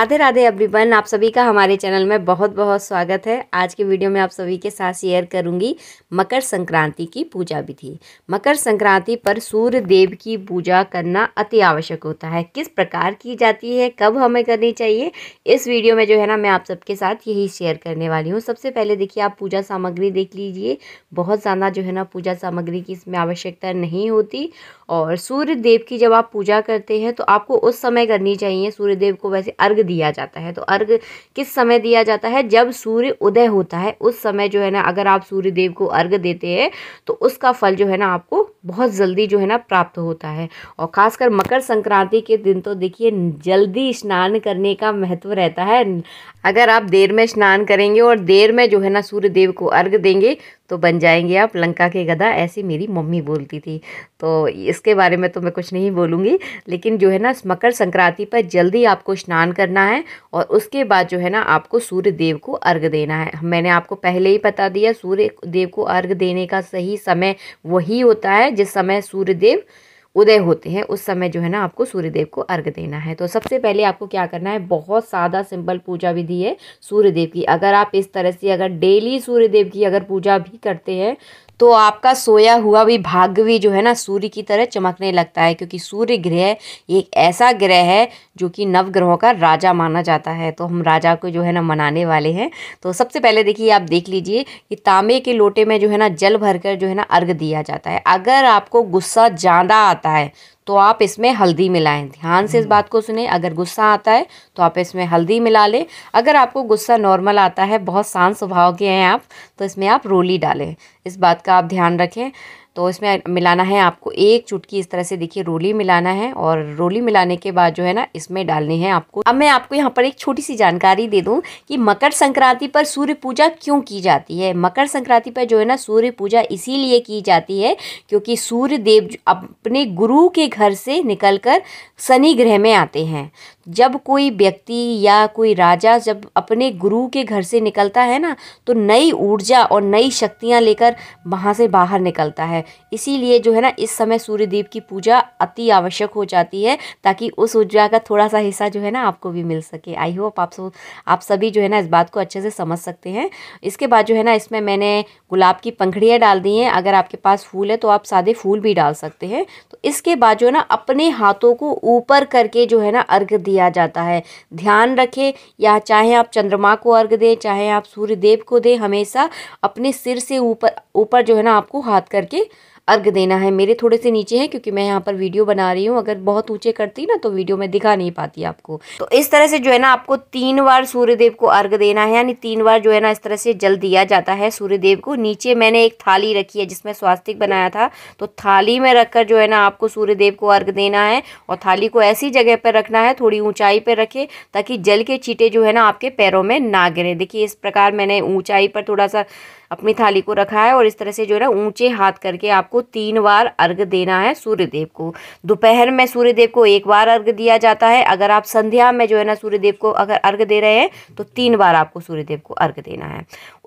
Radhe Radhe everyone आप सभी का हमारे चैनल में बहुत बहुत स्वागत है आज के वीडियो में आप सभी के साथ शेयर करूंगी मकर संक्रांति की पूजा विधि मकर संक्रांति पर सूर्य देव की पूजा करना अति आवश्यक होता है किस प्रकार की जाती है कब हमें करनी चाहिए इस वीडियो में जो है ना मैं आप सबके साथ यही शेयर करने वाली हूँ सबसे पहले देखिए आप पूजा सामग्री देख लीजिए बहुत ज़्यादा जो है ना पूजा सामग्री की इसमें आवश्यकता नहीं होती और सूर्य देव की जब आप पूजा करते हैं तो आपको उस समय करनी चाहिए सूर्यदेव को वैसे अर्घ दिया जाता है तो अर्घ किस समय दिया जाता है जब सूर्य उदय होता है उस समय जो है ना अगर आप सूर्य देव को अर्घ देते हैं तो उसका फल जो है ना आपको बहुत जल्दी जो है ना प्राप्त होता है और खासकर मकर संक्रांति के दिन तो देखिए जल्दी स्नान करने का महत्व रहता है अगर आप देर में स्नान करेंगे और देर में जो है ना सूर्य देव को अर्घ देंगे तो बन जाएंगे आप लंका के गधा ऐसी मेरी मम्मी बोलती थी तो इसके बारे में तो मैं कुछ नहीं बोलूँगी लेकिन जो है ना मकर संक्रांति पर जल्दी आपको स्नान करना है और उसके बाद जो है ना आपको सूर्य देव को अर्घ देना है मैंने आपको पहले ही बता दिया सूर्य देव को अर्घ देने का सही समय वही होता है जिस समय सूर्य देव उदय होते हैं उस समय जो है ना आपको सूर्यदेव को अर्घ देना है तो सबसे पहले आपको क्या करना है बहुत सादा सिंपल पूजा विधि है सूर्यदेव की अगर आप इस तरह से अगर डेली सूर्यदेव की अगर पूजा भी करते हैं तो आपका सोया हुआ भी भाग्य भी जो है ना सूर्य की तरह चमकने लगता है क्योंकि सूर्य ग्रह एक ऐसा ग्रह है जो कि नवग्रहों का राजा माना जाता है तो हम राजा को जो है ना मनाने वाले हैं तो सबसे पहले देखिए आप देख लीजिए कि तांबे के लोटे में जो है ना जल भरकर जो है ना अर्घ दिया जाता है अगर आपको गुस्सा ज़्यादा आता है तो आप इसमें हल्दी मिलाएं ध्यान से इस हम्म। बात को सुने अगर गुस्सा आता है तो आप इसमें हल्दी मिला लें अगर आपको गुस्सा नॉर्मल आता है बहुत शांत स्वभाव के हैं आप तो इसमें आप रोली डालें इस बात का आप ध्यान रखें तो इसमें मिलाना है आपको एक चुटकी इस तरह से देखिए रोली मिलाना है और रोली मिलाने के बाद जो है ना इसमें डालनी है आपको अब मैं आपको यहाँ पर एक छोटी सी जानकारी दे दूँ कि मकर संक्रांति पर सूर्य पूजा क्यों की जाती है मकर संक्रांति पर जो है ना सूर्य पूजा इसीलिए की जाती है क्योंकि सूर्य देव अपने गुरु के घर से निकल शनि ग्रह में आते हैं जब कोई व्यक्ति या कोई राजा जब अपने गुरु के घर से निकलता है ना तो नई ऊर्जा और नई शक्तियाँ लेकर वहाँ से बाहर निकलता है इसीलिए जो है ना इस समय सूर्यदेव की पूजा अति आवश्यक हो जाती है ताकि उस ऊर्जा का थोड़ा सा हिस्सा जो है ना आपको भी मिल सके आई होप आप सो आप सभी जो है ना इस बात को अच्छे से समझ सकते हैं इसके बाद जो है ना इसमें मैंने गुलाब की पंखड़ियाँ डाल दी हैं अगर आपके पास फूल है तो आप सादे फूल भी डाल सकते हैं तो इसके बाद जो है ना अपने हाथों को ऊपर करके जो है ना अर्घ दिया किया जाता है ध्यान रखें या चाहे आप चंद्रमा को अर्घ दें चाहे आप सूर्य देव को दें हमेशा अपने सिर से ऊपर ऊपर जो है ना आपको हाथ करके अर्घ देना है मेरे थोड़े से नीचे हैं क्योंकि मैं यहाँ पर वीडियो बना रही हूँ अगर बहुत ऊँचे करती ना तो वीडियो में दिखा नहीं पाती आपको तो इस तरह से जो है ना आपको तीन बार सूर्यदेव को अर्घ देना है यानी तीन बार जो है ना इस तरह से जल दिया जाता है सूर्यदेव को नीचे मैंने एक थाली रखी है जिसमें स्वास्तिक बनाया था तो थाली में रखकर जो है ना आपको सूर्यदेव को अर्घ देना है और थाली को ऐसी जगह पर रखना है थोड़ी ऊँचाई पर रखे ताकि जल के चीटे जो है ना आपके पैरों में ना गिरे देखिए इस प्रकार मैंने ऊंचाई पर थोड़ा सा अपनी थाली को रखा है और इस तरह से जो है ना ऊंचे हाथ करके आपको तीन बार अर्घ देना है सूर्यदेव को दोपहर में सूर्यदेव को एक बार अर्घ दिया जाता है अगर आप संध्या में जो है ना सूर्यदेव को अगर अर्घ दे रहे हैं तो तीन बार आपको सूर्यदेव को अर्घ देना है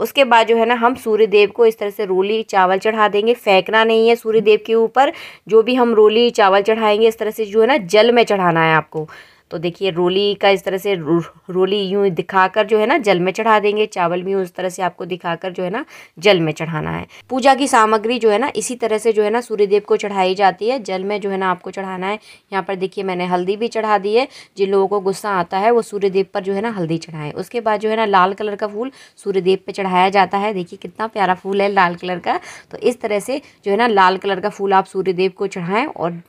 उसके बाद जो है ना हम सूर्यदेव को इस तरह से रोली चावल चढ़ा देंगे फेंकना नहीं है सूर्यदेव के ऊपर जो भी हम रोली चावल चढ़ाएंगे इस तरह से जो है ना जल में चढ़ाना है आपको तो देखिए रोली का इस तरह से रो, रोली यूँ दिखाकर जो है ना जल में चढ़ा देंगे चावल भी उस तरह से आपको दिखाकर जो है ना जल में चढ़ाना है पूजा की सामग्री जो है ना इसी तरह से जो है ना सूर्यदेव को चढ़ाई जाती है जल में जो है ना आपको चढ़ाना है यहाँ पर देखिए मैंने हल्दी भी चढ़ा दी है जिन लोगों को गुस्सा आता है वो सूर्यदेव पर जो है ना हल्दी चढ़ाएं उसके बाद जो है ना लाल कलर का फूल सूर्यदेव पर चढ़ाया जाता है देखिए कितना प्यारा फूल है लाल कलर का तो इस तरह से जो है ना लाल कलर का फूल आप सूर्यदेव को चढ़ाएं और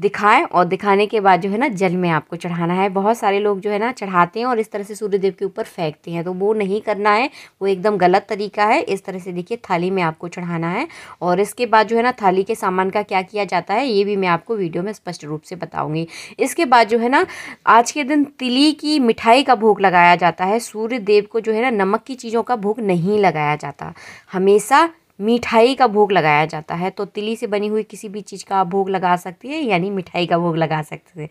दिखाएं और दिखाने के बाद जो है ना जल में आपको चढ़ाना है बहुत सारे लोग जो है ना चढ़ाते हैं और इस तरह से सूर्यदेव के ऊपर फेंकते हैं तो वो नहीं करना है वो एकदम गलत तरीका है इस तरह से देखिए थाली में आपको चढ़ाना है और इसके बाद जो है ना थाली के सामान का क्या किया जाता है ये भी मैं आपको वीडियो में स्पष्ट रूप से बताऊँगी इसके बाद जो है ना आज के दिन तिली की मिठाई का भोग लगाया जाता है सूर्यदेव को जो है ना नमक की चीज़ों का भोग नहीं लगाया जाता हमेशा मिठाई का भोग लगाया जाता है तो तिली से बनी हुई किसी भी चीज़ का आप भोग लगा सकती है यानी मिठाई का भोग लगा सकते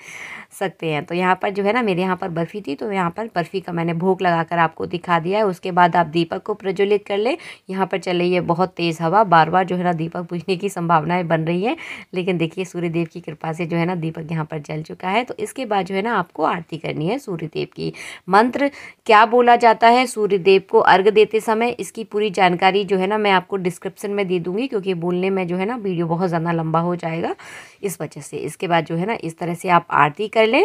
सकते हैं तो यहाँ पर जो है ना मेरे यहाँ पर बर्फ़ी थी तो यहाँ पर बर्फ़ी का मैंने भोग लगा कर आपको दिखा दिया है उसके बाद आप दीपक को प्रज्वलित कर लें यहाँ पर चल रही है बहुत तेज़ हवा बार बार जो है ना दीपक बुझने की संभावनाएँ बन रही हैं लेकिन देखिए सूर्यदेव की कृपा से जो है ना दीपक यहाँ पर जल चुका है तो इसके बाद जो है ना आपको आरती करनी है सूर्यदेव की मंत्र क्या बोला जाता है सूर्यदेव को अर्घ देते समय इसकी पूरी जानकारी जो है ना मैं आपको डिस्क्रिप्शन में दे दूँगी क्योंकि बोलने में जो है ना वीडियो बहुत ज़्यादा लंबा हो जाएगा इस वजह से इसके बाद जो है ना इस तरह से आप आरती कर लें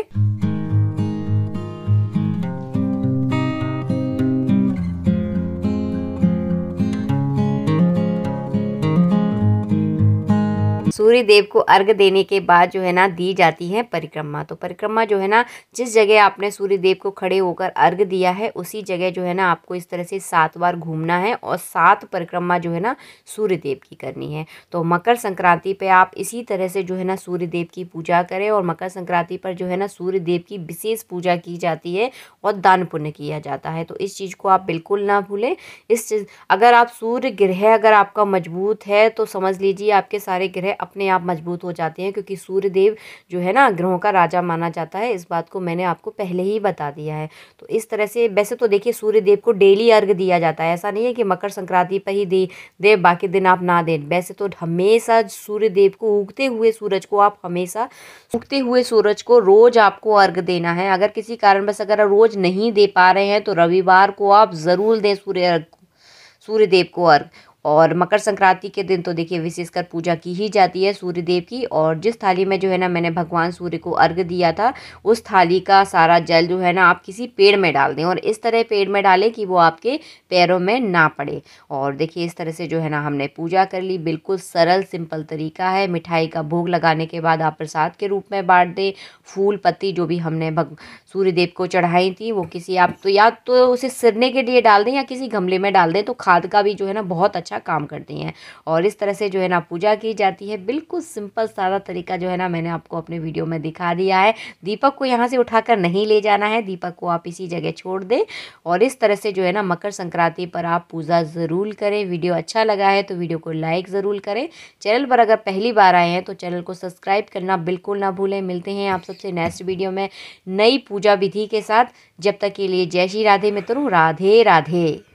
सूर्य देव को अर्घ देने के बाद जो है ना दी जाती है परिक्रमा तो परिक्रमा जो है ना जिस जगह आपने सूर्य देव को खड़े होकर अर्घ दिया है उसी जगह जो है ना आपको इस तरह से सात बार घूमना है और सात परिक्रमा जो है ना सूर्य देव की करनी है तो मकर संक्रांति पर आप इसी तरह से जो है ना सूर्य देव की पूजा करें और मकर संक्रांति पर जो है ना सूर्य देव की विशेष पूजा की जाती है और दान पुण्य किया जाता है तो इस चीज़ को आप बिल्कुल ना भूलें इस चीज़ अगर आप सूर्य ग्रह अगर आपका मजबूत है तो समझ लीजिए आपके सारे ग्रह अपने आप मजबूत हो जाते हैं क्योंकि सूर्यदेव जो है ना ग्रहों का राजा माना जाता है इस बात को मैंने आपको पहले ही बता दिया है तो इस तरह से वैसे तो देखिए सूर्यदेव को डेली अर्घ दिया जाता है ऐसा नहीं है कि मकर संक्रांति पर ही दे दे बाकी दिन आप ना दें वैसे तो हमेशा सूर्यदेव को उगते हुए सूरज को आप हमेशा उगते हुए सूरज को रोज़ आपको अर्घ देना है अगर किसी कारण बस अगर रोज़ नहीं दे पा रहे हैं तो रविवार को आप ज़रूर दें सूर्य अर्घ सूर्यदेव को अर्घ और मकर संक्रांति के दिन तो देखिए विशेषकर पूजा की ही जाती है सूर्य देव की और जिस थाली में जो है ना मैंने भगवान सूर्य को अर्घ दिया था उस थाली का सारा जल जो है ना आप किसी पेड़ में डाल दें और इस तरह पेड़ में डालें कि वो आपके पैरों में ना पड़े और देखिए इस तरह से जो है ना हमने पूजा कर ली बिल्कुल सरल सिंपल तरीका है मिठाई का भोग लगाने के बाद आप प्रसाद के रूप में बांट दें फूल पत्ती जो भी हमने भग सूर्यदेव को चढ़ाई थी वो किसी आप तो या तो उसे सिरने के लिए डाल दें या किसी गमले में डाल दें तो खाद का भी जो है ना बहुत अच्छा अच्छा काम करती हैं और इस तरह से जो है ना पूजा की जाती है बिल्कुल सिंपल सादा तरीका जो है ना मैंने आपको अपने वीडियो में दिखा दिया है दीपक को यहाँ से उठाकर नहीं ले जाना है दीपक को आप इसी जगह छोड़ दें और इस तरह से जो है ना मकर संक्रांति पर आप पूजा ज़रूर करें वीडियो अच्छा लगा है तो वीडियो को लाइक ज़रूर करें चैनल पर अगर पहली बार आए हैं तो चैनल को सब्सक्राइब करना बिल्कुल ना भूलें मिलते हैं आप सबसे नेक्स्ट वीडियो में नई पूजा विधि के साथ जब तक के लिए जय श्री राधे मित्रों राधे राधे